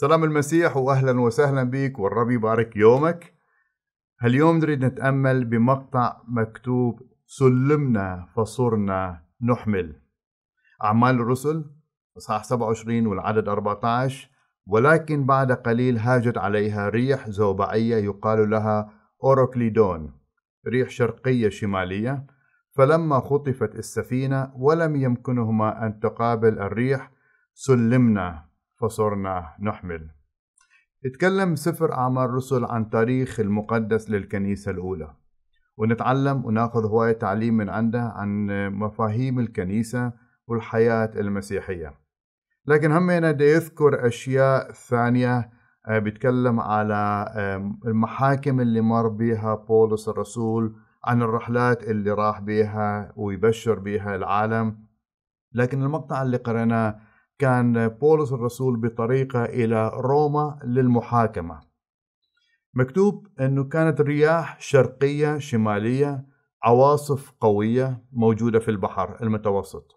سلام المسيح واهلا وسهلا بك والرب يبارك يومك اليوم نريد نتامل بمقطع مكتوب سلمنا فصرنا نحمل اعمال الرسل اصحاح 27 والعدد 14 ولكن بعد قليل هاجت عليها ريح زوبعيه يقال لها اوروكليدون ريح شرقيه شماليه فلما خطفت السفينه ولم يمكنهما ان تقابل الريح سلمنا فصرنا نحمل اتكلم سفر أعمال الرسل عن تاريخ المقدس للكنيسة الأولى ونتعلم وناخذ هواية تعليم من عنده عن مفاهيم الكنيسة والحياة المسيحية لكن هم هنا يذكر أشياء ثانية آه، بيتكلم على المحاكم اللي مر بيها بولس الرسول عن الرحلات اللي راح بيها ويبشر بيها العالم لكن المقطع اللي قرناه كان بولس الرسول بطريقه الى روما للمحاكمه مكتوب انه كانت رياح شرقيه شماليه عواصف قويه موجوده في البحر المتوسط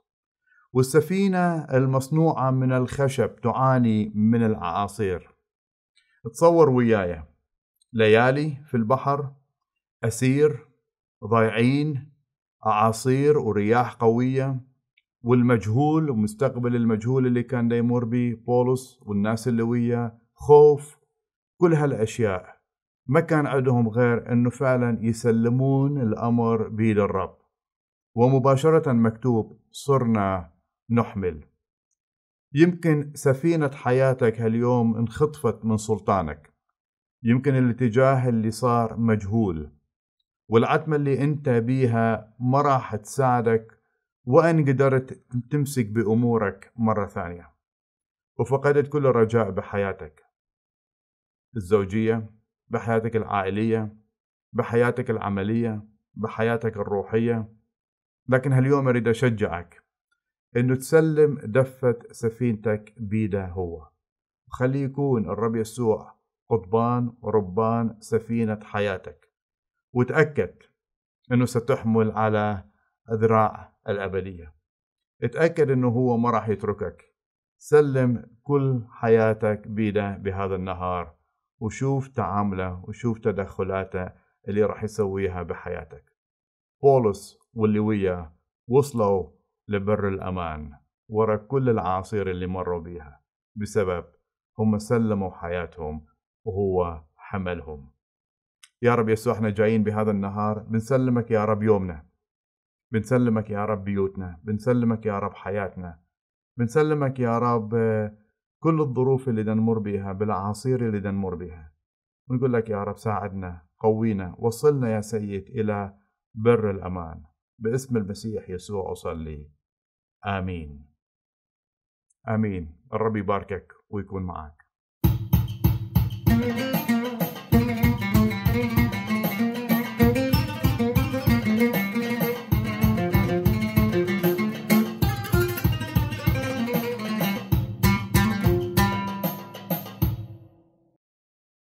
والسفينه المصنوعه من الخشب تعاني من الاعاصير تصور وياي ليالي في البحر اسير ضايعين اعاصير ورياح قويه والمجهول ومستقبل المجهول اللي كان يمر به بولس والناس اللي وياه خوف كل هالاشياء ما كان عندهم غير انه فعلا يسلمون الامر بيد الرب ومباشره مكتوب صرنا نحمل يمكن سفينه حياتك هاليوم انخطفت من سلطانك يمكن الاتجاه اللي صار مجهول والعتمه اللي انت بيها ما راح تساعدك وإن قدرت تمسك بأمورك مرة ثانية وفقدت كل الرجاء بحياتك الزوجية بحياتك العائلية بحياتك العملية بحياتك الروحية لكن هاليوم أريد أشجعك أنه تسلم دفة سفينتك بيده هو وخليه يكون الرب يسوع قضبان وربان سفينة حياتك وتأكد أنه ستحمل على أذراع الأبدية اتأكد أنه هو ما راح يتركك سلم كل حياتك بيده بهذا النهار وشوف تعامله وشوف تدخلاته اللي راح يسويها بحياتك بولس واللي وياه وصلوا لبر الأمان ورا كل العاصير اللي مروا بيها بسبب هم سلموا حياتهم وهو حملهم يا رب يسوع احنا جايين بهذا النهار بنسلمك يا رب يومنا بنسلمك يا رب بيوتنا بنسلمك يا رب حياتنا بنسلمك يا رب آه، كل الظروف اللي نمر بها بالعصير اللي نمر بها ونقول لك يا رب ساعدنا قوينا وصلنا يا سيد إلى بر الأمان باسم المسيح يسوع أصلي آمين آمين الرب يباركك ويكون معك thank you